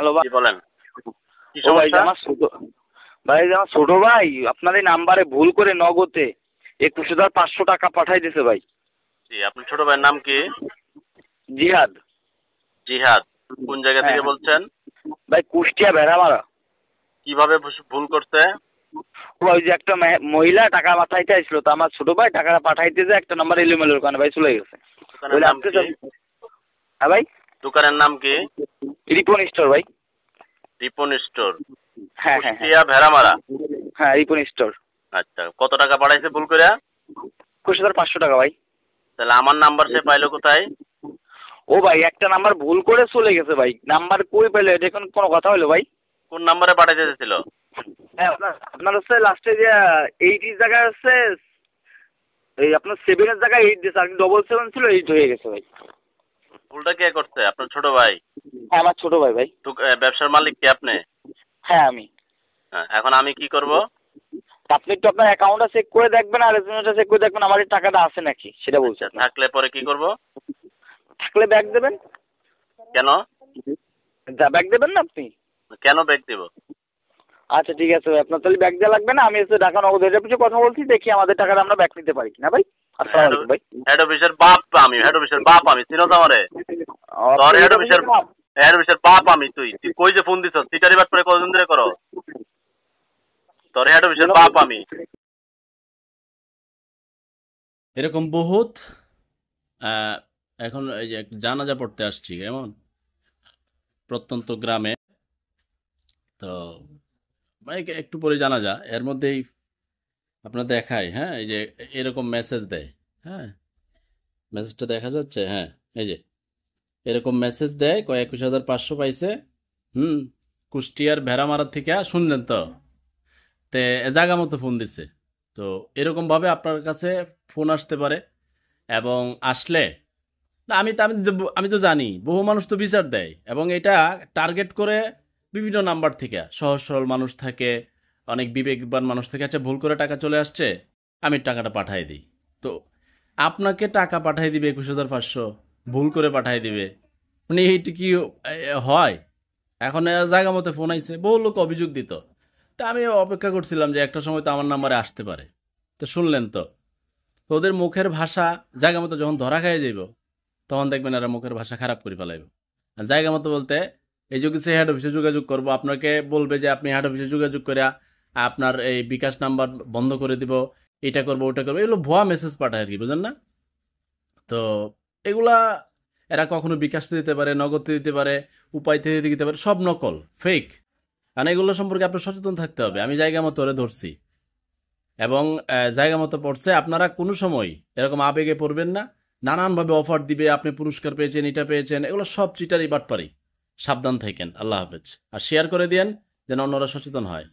Hello ভাই বলেন ভাই আমার ছোট ভাই আমার ছোট ভাই আপনার এই নাম্বারে ভুল করে নগদে একুশ হাজার পাঁচশো টাকা পাঠাই দিয়েছে ভাই জি আপনার ছোট ভাইয়ের নাম কি জিহাদ জিহাদ কোন জায়গা থেকে হ্যাঁ। বলছেন ভাই কুষ্টিয়া বেড়ামারা কিভাবে ভুল করছে ওই যে একটা মহিলা টাকা পাঠাইতে আসলো তো আমার ছোট ভাই টাকাটা পাঠাইতে যে একটা নাম্বার এলোমেলোর কারণে ভাই চলে গেছে হ্যাঁ ভাই দোকানের নাম কি রিপন স্টোর ভাই রিপন স্টোর হ্যাঁ, হ্যাঁ কুষ্টিয়া ভেড়ামারা হ্যাঁ।, হ্যাঁ রিপন স্টোর আচ্ছা কত টাকা পাঠাইছে ভুল করে একুশ হাজার পাঁচশো টাকা ভাই তাহলে আমার নাম্বার সে পাইলো কোথায় ও ভাই একটা নাম্বার ভুল করে চলে গেছে ভাই নাম্বার কই পেলে দেখুন এখন কোনো কথা হলো ভাই কোন নাম্বারে পাঠাইতে চাইছিল হ্যাঁ আপনার আপনার হচ্ছে লাস্টে যে এর জায়গায় হচ্ছে এই আপনার সেভেনের জায়গায় এইট দিয়েছে আর ডবল সেভেন ছিল এইট হয়ে গেছে ভাই ভুলটা কে করছে আপনার ছোট ভাই হ্যাঁ আমার ছোট ভাই ভাই ব্যবসার মালিক কি আপনি হ্যাঁ আমি হ্যাঁ এখন আমি কি করব আপনি একটু আপনার অ্যাকাউন্টটা চেক করে দেখবেন আর রেজিমেন্টটা চেক করে দেখবেন আমার টাকাটা আছে নাকি সেটা আচ্ছা, বলছি থাকলে পরে কি করব থাকলে ব্যাগ দেবেন কেন ব্যাগ দেবেন না আপনি কেন ব্যাগ দেবো আচ্ছা ঠিক আছে ভাই আপনার তাহলে ব্যাগ দেওয়া লাগবে না আমি এসে ঢাকা নগদ হেড অফিসে কথা বলছি দেখি আমাদের টাকাটা আমরা ব্যাক নিতে পারি কিনা ভাই আসসালামু হেড অফিসের বাপ আমি হেড অফিসের বাপ আমি চিনো তো আমারে তোর হেড অফিসের হেড অফিসের বাপ আমি তুই তুই কই যে ফোন দিছস তিটারি বাদ পরে কতদিন ধরে করো তোর হেড অফিসের বাপ আমি এরকম বহুত এখন এই যে জানাজা পড়তে আসছি কেমন প্রত্যন্ত গ্রামে তো মানে একটু পরে জানা যা এর মধ্যেই আপনার দেখায় হ্যাঁ এই যে এরকম মেসেজ দেয় হ্যাঁ মেসেজটা দেখা যাচ্ছে হ্যাঁ এই যে এরকম মেসেজ দেয় কয় একুশ হাজার পাঁচশো পাইছে হুম কুষ্টিয়ার ভেড়া মারার থেকে হ্যাঁ, শুনলেন তো তে জায়গা মতো ফোন দিছে তো এরকমভাবে আপনার কাছে ফোন আসতে পারে এবং আসলে না আমি তো আমি আমি তো জানি বহু মানুষ তো বিচার দেয় এবং এটা টার্গেট করে বিভিন্ন নাম্বার থেকে সহজ সরল মানুষ থাকে অনেক বিবেকবান মানুষ থেকে আচ্ছা ভুল করে টাকা চলে আসছে আমি টাকাটা পাঠাই দিই তো আপনাকে টাকা পাঠাই দিবে একুশ হাজার পাঁচশো ভুল করে পাঠাই দিবে মানে এইটি কি হয় এখন জায়গা মতো ফোন আইছে বহু লোক অভিযোগ দিত তা আমি অপেক্ষা করছিলাম যে একটা সময় তো আমার নাম্বারে আসতে পারে তো শুনলেন তো তো ওদের মুখের ভাষা জায়গা মতো যখন ধরা খাইয়ে যাইব তখন দেখবেন এরা মুখের ভাষা খারাপ করে ফেলাইব জায়গা মতো বলতে এই সে হেড অফিসে যোগাযোগ করব আপনাকে বলবে যে আপনি হেড অফিসে যোগাযোগ করে আপনার এই বিকাশ নাম্বার বন্ধ করে দিব এটা করবো ওটা করবো এগুলো ভুয়া মেসেজ পাঠায় আর কি বুঝেন না তো এগুলা এরা কখনো বিকাশ দিতে পারে নগদ দিতে পারে থেকে দিতে পারে সব নকল ফেক কারণ এগুলো সম্পর্কে আপনার সচেতন থাকতে হবে আমি জায়গা মতো ওরা ধরছি এবং জায়গা মতো পড়ছে আপনারা কোনো সময় এরকম আবেগে পড়বেন না নানানভাবে অফার দিবে আপনি পুরস্কার পেয়েছেন এটা পেয়েছেন এগুলো সব বাট বাটপারি সাবধান থাকেন আল্লাহ হাফেজ আর শেয়ার করে দিয়েন যেন অন্যরা সচেতন হয়